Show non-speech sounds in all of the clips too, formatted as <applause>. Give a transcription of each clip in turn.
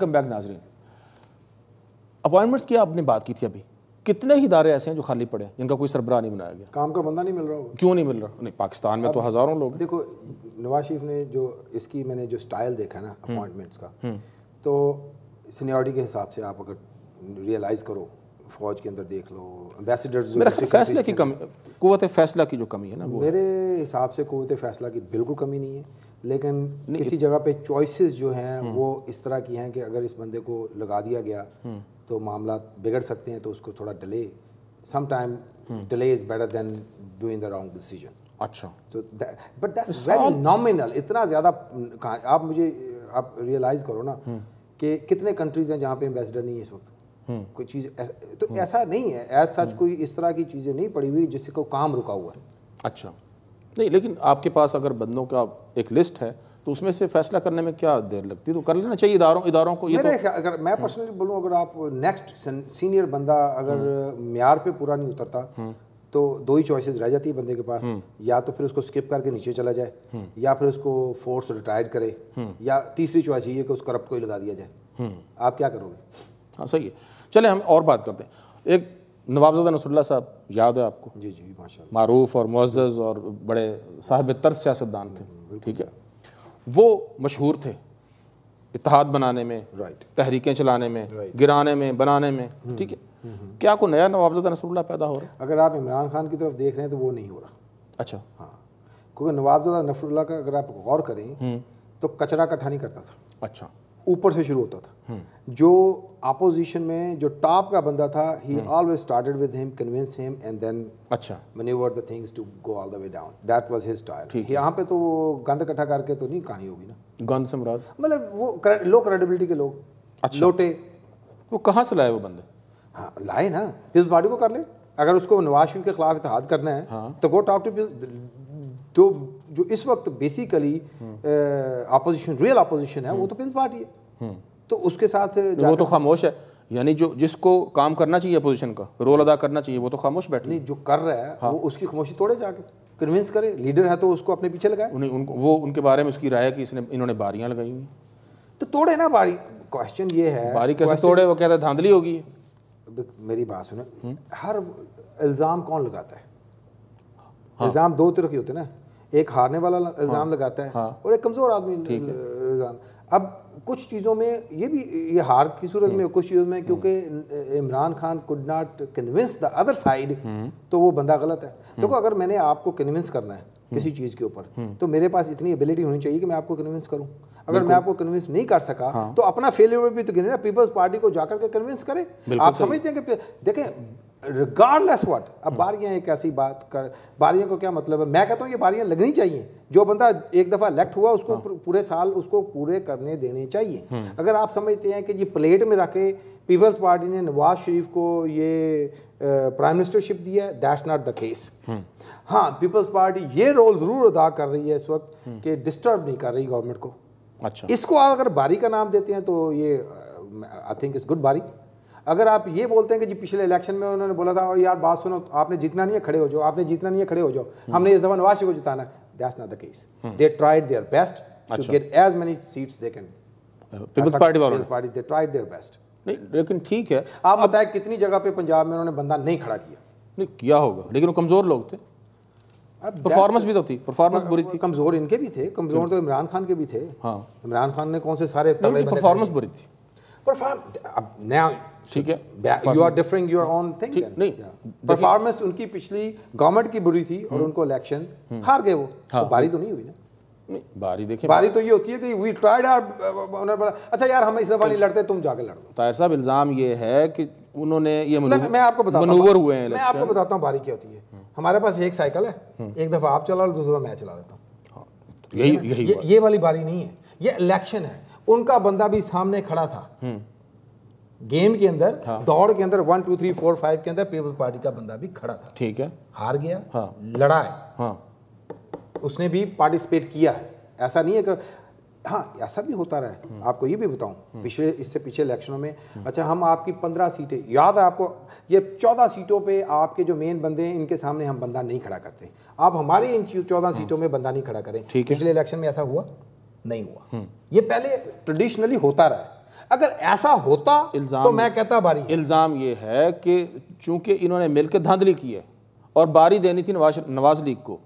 Welcome back नाजरीन appointments की आपने बात की थी अभी कितने ही इदारे ऐसे हैं जो खाली पड़े हैं जिनका कोई सरबरा नहीं बनाया गया काम का बंदा नहीं मिल रहा होगा क्यों नहीं मिल रहा नहीं पाकिस्तान में तो हज़ारों लोग देखो नवाज शरीफ ने जो इसकी मैंने जो स्टाइल देखा ना अपॉइंटमेंट्स हम्म। का हम्म। तो सीनियरिटी के हिसाब से आप अगर रियलाइज़ करो फौज के अंदर देख लो एम्बेसडर फैसला की कमी कुत फैसला की जो कमी है ना मेरे हिसाब से कुत फैसला की बिल्कुल कमी नहीं है लेकिन किसी जगह पे चॉइसेस जो हैं हम्म। वो इस तरह की हैं कि अगर इस बंदे को लगा दिया गया हम्म। तो मामला बिगड़ सकते हैं तो उसको थोड़ा delay some time delay is better than doing the wrong decision अच्छा तो बट दैट्स वेरी नॉमिनल इतना ज़्यादा आप मुझे आप रियलाइज़ करो ना हम्म। कि कितने कंट्रीज़ हैं जहाँ पे एम्बेसडर नहीं है इस वक्त कोई चीज़ तो ऐसा नहीं है एज सच कोई इस तरह की चीज़ें नहीं पड़ी हुई जिससे कोई काम रुका हुआ है अच्छा नहीं लेकिन आपके पास अगर बंदों का एक लिस्ट है तो उसमें से फैसला करने में क्या देर लगती है तो कर लेना चाहिए इदारों इदारों को ये तो, अगर मैं पर्सनली हम्म। बोलूँ अगर आप नेक्स्ट सीनियर बंदा अगर मैार हम्म। पे पूरा नहीं उतरता हम्म। तो दो ही चॉइसेस रह जाती है बंदे के पास या तो फिर उसको स्किप करके नीचे चला जाए या फिर उसको फोर्स रिटायर्ड करे या तीसरी चॉइस ये कि उस करप्ट को ही लगा दिया जाए आप क्या करोगे हाँ सही है चले हम और बात करते हैं एक नवाबजदा नसरुल्ला साहब याद है आपको जी जी माशा मारूफ और मुआज़ और बड़े साहब तर सियासतदान थे हम्म, ठीक है वो मशहूर थे इतिहाद बनाने में राइट तहरीकें चलाने में गिराने में बनाने में हम्म, हम्म, ठीक है क्या कोई नया नवाबजदा नसरुल्ला पैदा हो रहा है अगर आप इमरान खान की तरफ देख रहे हैं तो वो नहीं हो रहा अच्छा हाँ क्योंकि नवाबजदा नसरुल्ला का अगर आप गौर करें तो कचरा इकट्ठा नहीं करता था अच्छा ऊपर से शुरू होता था जो अपोजिशन में जो टॉप का बंदा था he always started with him convince him and then अच्छा manoeuvre the things to go all the way down that was his style यहाँ पे तो वो गंद इकट्ठा करके तो नहीं कहानी होगी ना गंद से मुराद मतलब वो लो क्रेडिबिलिटी के लोग अच्छा। लोटे वो कहाँ से लाए वो बंदे हाँ लाए ना पीपल्स पार्टी को कर ले अगर उसको नवाज शरीफ के खिलाफ इतिहाद करना है हाँ। तो गो टॉक टू तो जो इस वक्त बेसिकली अपोजिशन रियल अपोजिशन है वो तो पीपल्स पार्टी है हम्म। तो उसके साथ तो वो तो खामोश है यानी जो जिसको काम करना चाहिए अपोजिशन का रोल अदा करना चाहिए वो तो खामोश बैठे नहीं जो कर रहा है हाँ। वो उसकी खामोशी तोड़े जाके कन्विंस करे लीडर है तो उसको अपने पीछे लगाए उन्हें उनको वो उनके बारे में उसकी राय है कि इसने इन्होंने बारियां लगाई हुई तो तोड़े ना बारी क्वेश्चन ये है बारी कैसे तोड़े वो कहते हैं धांधली होगी मेरी बात सुनो हम्म। हर इल्ज़ाम कौन लगाता है हाँ। इल्ज़ाम दो तरह के होते हैं ना एक हारने वाला हाँ, इल्ज़ाम हाँ, लगाता है हाँ, और एक कमज़ोर आदमी इल्ज़ाम अब कुछ चीज़ों में ये भी ये हार की सूरत में हम्म। कुछ चीज़ों में हम्म। क्योंकि Imran Khan could not convince the other side तो वो बंदा गलत है हम्म। देखो अगर मैंने आपको कन्विंस करना है किसी चीज़ के ऊपर तो मेरे पास इतनी एबिलिटी होनी चाहिए कि मैं आपको कन्विंस करूँ अगर मैं आपको कन्विंस नहीं कर सका हाँ। तो अपना फेलियर भी तो गिने ना पीपल्स पार्टी को जाकर के कन्विंस करें आप समझते हैं कि देखें रिगार्डलेस वट अब hmm. बारियाँ एक ऐसी बात कर बारियों को क्या मतलब है मैं कहता हूँ ये बारियाँ लगनी चाहिए जो बंदा एक दफ़ा इलेक्ट हुआ उसको हाँ। पूरे साल उसको पूरे करने देने चाहिए hmm. अगर आप समझते हैं कि जी प्लेट में रखे पीपल्स पार्टी ने नवाज शरीफ को ये प्राइम मिनिस्टरशिप दिया है दैट्स नॉट द केस हाँ पीपल्स पार्टी ये रोल ज़रूर अदा कर रही है इस वक्त hmm. कि डिस्टर्ब नहीं कर रही गवर्नमेंट को अच्छा इसको अगर बारी का नाम देते हैं तो ये आई थिंक इज़ गुड बारी अगर आप ये बोलते हैं कि जी पिछले इलेक्शन में उन्होंने बोला था यार बात सुनो तो आपने जितना नहीं है खड़े हो जाओ आपने जितना नहीं है खड़े हो जाओ हम्म। हमने इस दफा नवाज को जिताना that's not the case they tried their best to get as many seats they can Peoples Party वालों party they tried their best नहीं लेकिन ठीक है आप बताएं कितनी जगह पे पंजाब में उन्होंने बंदा नहीं खड़ा किया नहीं किया होगा लेकिन वो कमज़ोर लोग थे परफॉर्मेंस भी तो थी परफॉर्मेंस बुरी थी कमजोर इनके भी थे कमजोर तो इमरान खान के भी थे हाँ इमरान खान ने कौन से सारे परफॉर्मेंस बुरी थी परफॉर्म अब नया ठीक है you are differing your on thing नहीं परफॉर्मेंस उनकी पिछली गवर्नमेंट की बुरी थी और हम्म। उनको इलेक्शन हम्म। हार गए वो हाँ, तो बारी तो नहीं हुई ना बारी देखिए बारी तो ये होती है कि वी ट्राइड आर अच्छा यार हम इस दफा नहीं लड़ते तुम जाके लड़ दो तायर साहब इल्ज़ाम ये है कि उन्होंने ये मैं आपको बताता मनूवर हुए हैं मैं आपको बताता हूँ बारी क्या होती है हमारे पास एक साइकिल है हम्म। एक दफ़ा आप चला लो दूसरी दफ़ा मैं चला लेता हूँ हाँ, यही यही ये वाली बारी नहीं है ये इलेक्शन है उनका बंदा भी सामने खड़ा था गेम के अंदर हाँ। दौड़ के अंदर one two three four five के अंदर पीपल्स पार्टी का बंदा भी खड़ा था ठीक है हार गया हाँ लड़ा है हाँ उसने भी पार्टिसिपेट किया है ऐसा नहीं है कि हाँ ऐसा भी होता रहा है आपको ये भी बताऊं पिछले इससे पिछले इलेक्शनों में अच्छा हम आपकी पंद्रह सीटें याद है आपको ये चौदह सीटों पे आपके जो मेन बंदे हैं इनके सामने हम बंदा नहीं खड़ा करते आप हमारे इन चौदह सीटों में बंदा नहीं खड़ा करें पिछले इलेक्शन में ऐसा हुआ नहीं हुआ हम्म। ये पहले ट्रेडिशनली होता रहा है अगर ऐसा होता इल्जाम तो मैं कहता बारी इल्ज़ाम ये है कि चूंकि इन्होंने मिलकर धांधली की है और बारी देनी थी नवाज नवाज लीग को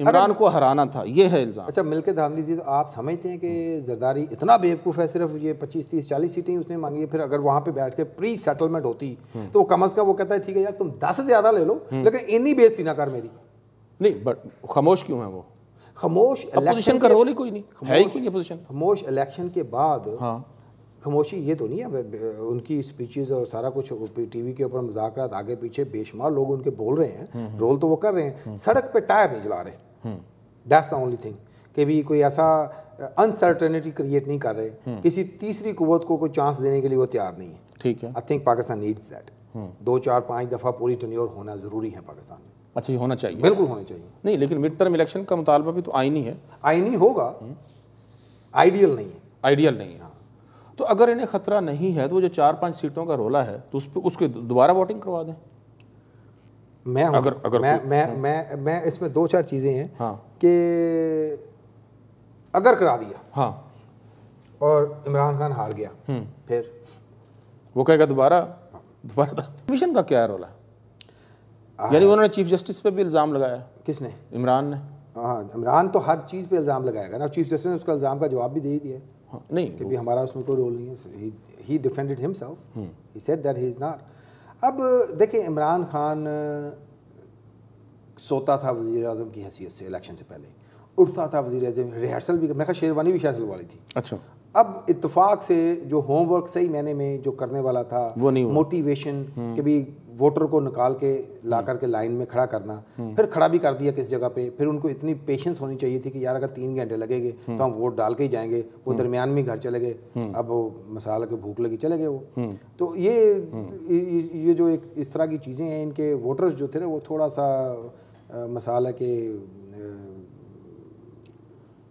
इमरान को हराना था ये है इल्ज़ाम अच्छा मिलकर धांधली थी तो आप समझते हैं कि जरदारी इतना बेवकूफ़ है सिर्फ ये पच्चीस तीस चालीस सीटें उसने मांगी है फिर अगर वहां पे बैठ के प्री सेटलमेंट होती हम्म। तो कम अज़ कम वो कहता है ठीक है यार तुम दस ज़्यादा ले लो हम्म। लेकिन इन्हीं बेजती ना कर मेरी नहीं बट खामोश क्यों है वो खामोश इलेक्शन का रोल ही कोई नहीं है खामोश इलेक्शन के बाद हाँ खामोशी ये तो नहीं है उनकी स्पीचेस और सारा कुछ टीवी के ऊपर मजाक आगे पीछे बेशुमार लोग उनके बोल रहे हैं हम्म, हम्म। रोल तो वो कर रहे हैं हम्म। सड़क पे टायर नहीं जला रहे दैट्स द ओनली थिंग कि भी कोई ऐसा अनसर्टेनिटी क्रिएट नहीं कर रहे किसी तीसरी कुवत को कोई चांस देने के लिए वो तैयार नहीं है ठीक है I think Pakistan needs that दो चार पाँच दफ़ा पूरी टनियोर होना ज़रूरी है पाकिस्तान में अच्छा ये होना चाहिए बिल्कुल होना चाहिए नहीं लेकिन मिड टर्म इलेक्शन का मुतालबा भी तो आईनी है आईनी होगा आइडियल नहीं है आइडियल नहीं है तो अगर इन्हें खतरा नहीं है तो वो जो चार पांच सीटों का रोला है तो उस पर उसके दोबारा वोटिंग करवा दें मैं अगर अगर मैं मैं हाँ। मैं मैं इसमें दो चार चीज़ें हैं हाँ कि अगर करा दिया हाँ और इमरान खान हार गया हम्म। फिर वो कहेगा दोबारा दोबारा कमीशन का क्या रोला यानी उन्होंने चीफ जस्टिस पे भी इल्ज़ाम लगाया किसने इमरान ने हाँ इमरान तो हर चीज़ पे इल्ज़ाम लगाएगा ना चीफ जस्टिस ने उसका इल्ज़ाम का जवाब भी दे दिया हाँ, नहीं कि भी हमारा उसमें कोई रोल नहीं है he defended himself he said that he is not अब देखिए इमरान खान सोता था वजी अजम की हैसियत से इलेक्शन से पहले उठता था वजी अजम रिहर्सल भी मेरे शेरवानी भी शायद वाली थी अच्छा अब इतफाक से जो होमवर्क सही मैंने में जो करने वाला था वो नहीं मोटिवेशन हम्म। के भी वोटर को निकाल के ला करके लाइन में खड़ा करना फिर खड़ा भी कर दिया किस जगह पे फिर उनको इतनी पेशेंस होनी चाहिए थी कि यार अगर तीन घंटे लगेंगे तो हम वोट डाल के ही जाएंगे वो दरमियान में घर चले गए अब वो मसाला के भूख लगी चले गए वो तो ये ये जो एक इस तरह की चीज़ें हैं इनके वोटर्स जो थे ना वो थोड़ा सा मसाला के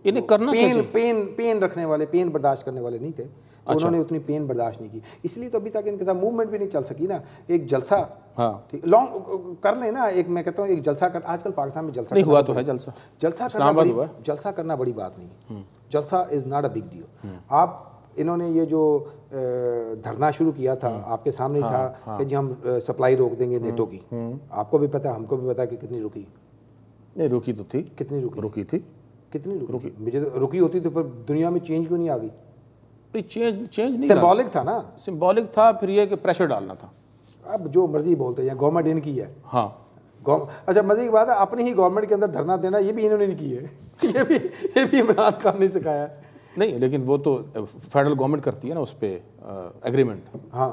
इन्हें करना पेन पेन पेन रखने वाले पेन बर्दाश्त करने वाले नहीं थे अच्छा। उन्होंने उतनी पेन बर्दाश्त नहीं की इसलिए तो अभी तक इनके साथ मूवमेंट भी नहीं चल सकी ना एक जलसा हाँ लॉन्ग कर ले ना एक मैं कहता हूँ एक जलसा कर आजकल पाकिस्तान में जलसा नहीं हुआ तो है जलसा जलसा करना बड़ी जलसा करना बड़ी बात नहीं हम्म। जलसा is not a big deal आप इन्होंने ये जो धरना शुरू किया था हम्म। आपके सामने हाँ, था हाँ, कि जी हम सप्लाई रोक देंगे हम्म, नेटो की आपको भी पता हमको भी पता कि कितनी रुकी नहीं रुकी तो थी कितनी रुकी रुकी थी कितनी रुकी, रुकी। मुझे तो रुकी होती तो फिर दुनिया में चेंज क्यों नहीं आ गई चेंज चेंज नहीं सिम्बॉलिक था ना सिंबॉलिक था फिर ये कि प्रेशर डालना था अब जो मर्जी बोलते हैं गवर्नमेंट इनकी है हाँ अच्छा मजे की बात है अपनी ही गवर्नमेंट के अंदर धरना देना ये भी इन्होंने नहीं की है <laughs> ये भी ये भी इमरान खान ने सिखाया नहीं लेकिन वो तो फेडरल गवर्नमेंट करती है ना उस पर एग्रीमेंट हाँ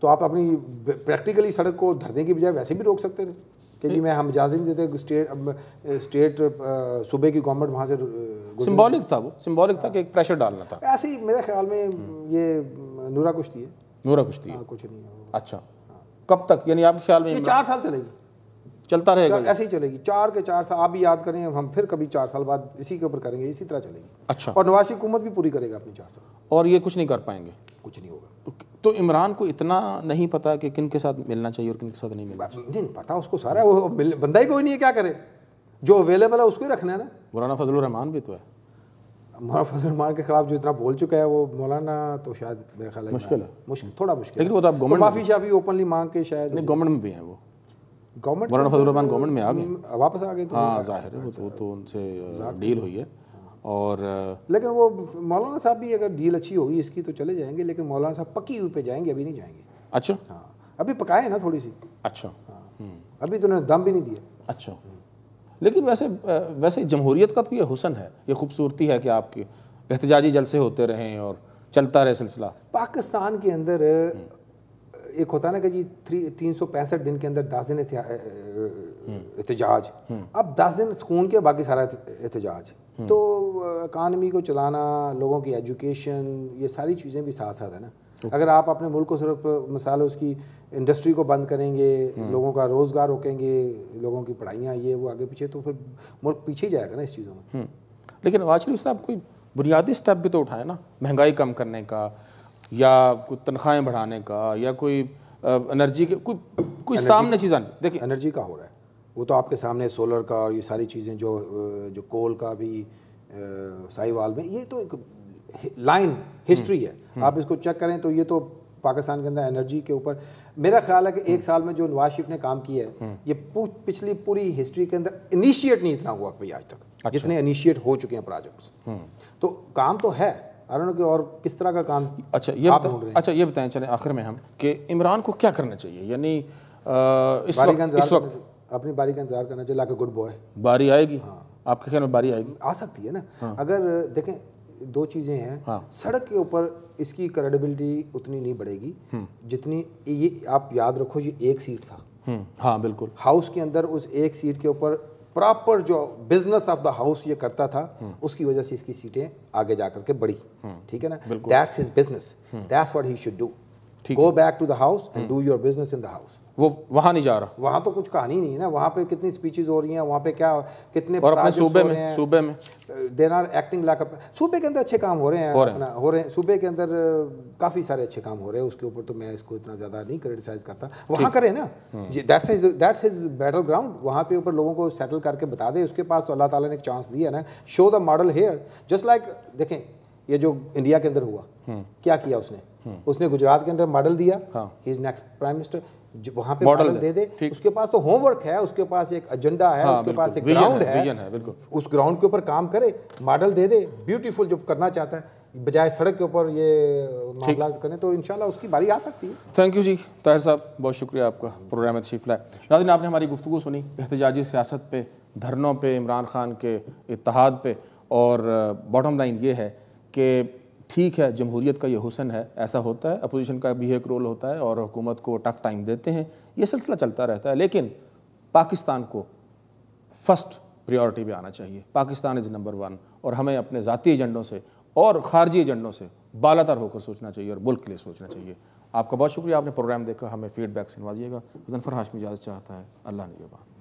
तो आप अपनी प्रैक्टिकली सड़क को धरने की बजाय वैसे भी रोक सकते थे कि जी मैं हम इजाज़त नहीं देते स्टेट स्टेट सूबे की गवर्नमेंट वहाँ से सिम्बॉलिक था वो सिम्बॉलिक था कि एक प्रेशर डालना था ऐसे ही मेरे ख्याल में ये नूरा कुश्ती है नूरा कुश्ती है हाँ, कुछ नहीं है अच्छा कब तक यानी आपके ख्याल में ये चार साल चलेगी चलता रहेगा ऐसे ही चलेगी चार के चार साल आप भी याद करें हम फिर कभी चार साल बाद इसी के ऊपर करेंगे इसी तरह चलेगी अच्छा और नवाज हुकूमत भी पूरी करेगा अपनी चार साल और ये कुछ नहीं कर पाएंगे कुछ नहीं होगा तो, तो इमरान को इतना नहीं पता कि किन के साथ मिलना चाहिए और किन के साथ नहीं मिलना नहीं पता उसको सारा वो बंदा ही कोई नहीं है क्या करे जो अवेलेबल है उसको ही रखना है ना मौलाना फजल रहमान भी तो है मौलाना फजल रहमान के खिलाफ जो इतना बोल चुका है वो मौलाना तो शायद मेरे ख्याल मुश्किल है मुश्किल थोड़ा मुश्किल लेकिन वो तो आप गवर्नमेंट तो माफ़ी शाफी ओपनली मांग के शायद गवर्नमेंट में भी है वो गवर्नमेंट मौलाना फजल रहमान गवर्नमेंट में आ गए हम्म, वापस आ गए तो हाँ जाहिर है वो तो, तो उनसे डील हुई है और हाँ। लेकिन वो मौलाना साहब भी अगर डील अच्छी होगी इसकी तो चले जाएंगे लेकिन मौलाना साहब पक्की हुई पे जाएंगे अभी नहीं जाएंगे अच्छा हाँ अभी पकाए ना थोड़ी सी अच्छा हाँ हम्म। अभी तो उन्होंने दम भी नहीं दिया अच्छा लेकिन वैसे वैसे जमहूरियत का तो ये हुसन है ये खूबसूरती है कि आपके एहतजाजी जलसे होते रहें और चलता रहे सिलसिला पाकिस्तान के अंदर हम्म। एक होता ना कि जी थ्री तीन सौ पैंसठ दिन के अंदर दस दिन हम्म। एहतजाज हम्म। अब दस दिन सुकून के बाकी सारा एहतजाज हम्म। तो इकानमी को चलाना लोगों की एजुकेशन ये सारी चीज़ें भी साथ साथ है ना अगर आप अपने मुल्क को सिर्फ मिसाल उसकी इंडस्ट्री को बंद करेंगे लोगों का रोज़गार रोकेंगे लोगों की पढ़ाइयाँ ये वो आगे पीछे तो फिर मुल्क पीछे जाएगा ना इस चीज़ों में लेकिन नवाज शरीफ साहब कोई बुनियादी स्टेप भी तो उठाए ना महंगाई कम करने का या कोई तनख्वाहें बढ़ाने का या कोई एनर्जी के कोई कोई सामने चीज़ आने देखिए एनर्जी का हो रहा है वो तो आपके सामने सोलर का और ये सारी चीज़ें जो जो कोल का भी साहिवाल में ये तो एक लाइन हिस्ट्री है हम्म, हम्म। आप इसको चेक करें तो ये तो पाकिस्तान के अंदर एनर्जी के ऊपर मेरा ख्याल है कि एक हम्म। साल में जो नवाज शरीफ ने काम किया है ये पिछली पूरी हिस्ट्री के अंदर इनिशिएट नहीं इतना हुआ भाई आज तक अच्छा। जितने इनिशिएट हो चुके हैं प्रोजेक्ट्स तो काम तो है अरुण के और किस तरह का काम अच्छा ये आप रहे हैं अच्छा ये बताएं चले आखिर में हम कि इमरान को क्या करना चाहिए यानी इस वक्त इस वक्त अपनी बारी का इंतजार करना चाहिए लाके गुड बॉय बारी आएगी हाँ आपके ख्याल में बारी आएगी आ सकती है ना हाँ। अगर देखें दो चीज़ें हैं हाँ। सड़क के ऊपर इसकी क्रेडिबिलिटी उतनी नहीं बढ़ेगी हम्म। जितनी ये आप याद रखो ये एक सीट था हम्म। हाँ बिल्कुल हाउस के अंदर उस एक सीट के ऊपर प्रॉपर जो बिजनेस ऑफ द हाउस ये करता था उसकी वजह से इसकी सीटें आगे जा करके बढ़ी हम्म। ठीक है ना that's his business that's what he should do go back to the house and do your business in the house वो वहाँ नहीं जा रहा वहाँ तो कुछ कहानी नहीं है ना वहाँ पे कितनी स्पीचेज हो रही हैं वहाँ पे क्या कितने और अपने सूबे में सूबे में देन आर एक्टिंग लाइक सूबे के अंदर अच्छे काम हो रहे हैं हो रहे हैं सूबे के अंदर uh, काफ़ी सारे अच्छे काम हो रहे हैं उसके ऊपर तो मैं इसको इतना ज़्यादा नहीं क्रिटिसाइज करता वहाँ करें ना that's is that's is battle ground वहाँ पे ऊपर लोगों को सेटल करके बता दे उसके पास तो अल्लाह ताला ने एक चांस दिया ना show the model here just like देखें ये जो इंडिया के अंदर हुआ हम्म। क्या किया उसने हम्म। उसने गुजरात के अंदर मॉडल दिया इज नेक्स्ट प्राइम मिनिस्टर वहाँ पे मॉडल दे दे उसके पास तो होमवर्क है उसके पास एक एजेंडा है हाँ, उसके पास एक ग्राउंड है, है, है उस ग्राउंड के ऊपर काम करे मॉडल दे दे ब्यूटीफुल जो करना चाहता है बजाय सड़क के ऊपर ये मामला करें तो इंशाल्लाह उसकी बारी आ सकती है थैंक यू जी ताहिर साहब बहुत शुक्रिया आपका प्रोग्राम तशीफ लाए आपने हमारी गुफ्तु सुनी एहतजाजी सियासत पे धरनों पे इमरान खान के इतिहाद पे और बॉटम uh, लाइन ये है कि ठीक है जमहूरीत का ये हुसन है ऐसा होता है अपोजिशन का भी एक रोल होता है और हुकूमत को टफ टाइम देते हैं ये सिलसिला चलता रहता है लेकिन पाकिस्तान को फर्स्ट प्रायोरिटी पे आना चाहिए पाकिस्तान इज़ नंबर वन और हमें अपने ज़ाती एजेंडों से और ख़ारजी एजेंडों से बालातर होकर सोचना चाहिए और मुल्क के लिए सोचना चाहिए आपका बहुत शुक्रिया आपने प्रोग्राम देखा हमें फीडबैक सुनवा हजन फरहाश में इजाज़त चाहता है अल्लाह ने